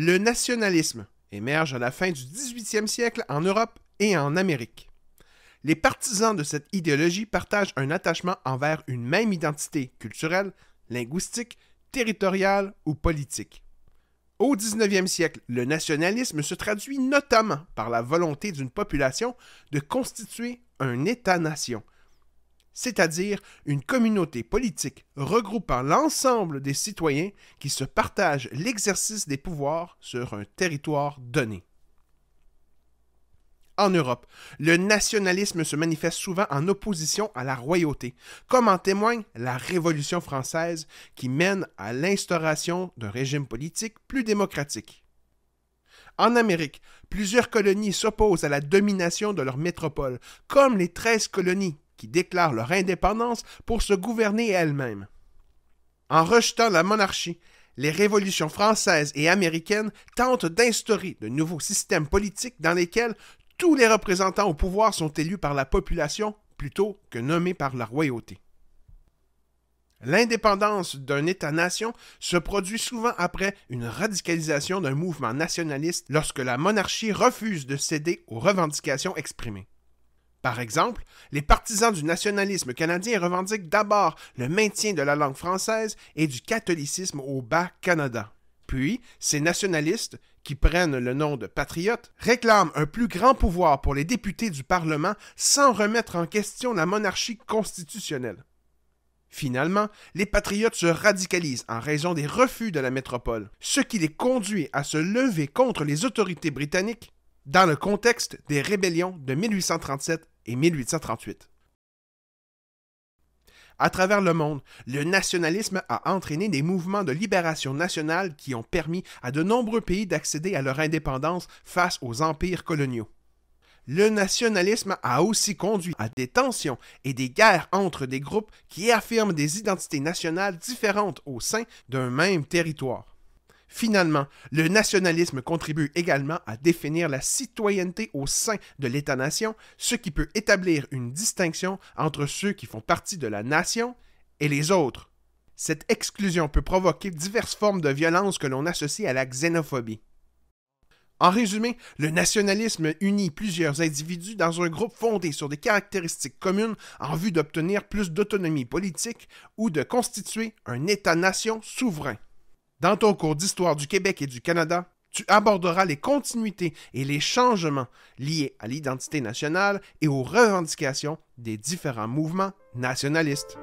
Le nationalisme émerge à la fin du 18e siècle en Europe et en Amérique. Les partisans de cette idéologie partagent un attachement envers une même identité culturelle, linguistique, territoriale ou politique. Au 19e siècle, le nationalisme se traduit notamment par la volonté d'une population de constituer un État-nation, c'est-à-dire une communauté politique regroupant l'ensemble des citoyens qui se partagent l'exercice des pouvoirs sur un territoire donné. En Europe, le nationalisme se manifeste souvent en opposition à la royauté, comme en témoigne la Révolution française qui mène à l'instauration d'un régime politique plus démocratique. En Amérique, plusieurs colonies s'opposent à la domination de leur métropole, comme les 13 colonies qui déclarent leur indépendance pour se gouverner elles-mêmes. En rejetant la monarchie, les révolutions françaises et américaines tentent d'instaurer de nouveaux systèmes politiques dans lesquels tous les représentants au pouvoir sont élus par la population plutôt que nommés par la royauté. L'indépendance d'un État-nation se produit souvent après une radicalisation d'un mouvement nationaliste lorsque la monarchie refuse de céder aux revendications exprimées. Par exemple, les partisans du nationalisme canadien revendiquent d'abord le maintien de la langue française et du catholicisme au Bas-Canada. Puis, ces nationalistes, qui prennent le nom de patriotes, réclament un plus grand pouvoir pour les députés du Parlement sans remettre en question la monarchie constitutionnelle. Finalement, les patriotes se radicalisent en raison des refus de la métropole, ce qui les conduit à se lever contre les autorités britanniques dans le contexte des rébellions de 1837 et 1838. À travers le monde, le nationalisme a entraîné des mouvements de libération nationale qui ont permis à de nombreux pays d'accéder à leur indépendance face aux empires coloniaux. Le nationalisme a aussi conduit à des tensions et des guerres entre des groupes qui affirment des identités nationales différentes au sein d'un même territoire. Finalement, le nationalisme contribue également à définir la citoyenneté au sein de l'État-nation, ce qui peut établir une distinction entre ceux qui font partie de la nation et les autres. Cette exclusion peut provoquer diverses formes de violence que l'on associe à la xénophobie. En résumé, le nationalisme unit plusieurs individus dans un groupe fondé sur des caractéristiques communes en vue d'obtenir plus d'autonomie politique ou de constituer un État-nation souverain. Dans ton cours d'histoire du Québec et du Canada, tu aborderas les continuités et les changements liés à l'identité nationale et aux revendications des différents mouvements nationalistes.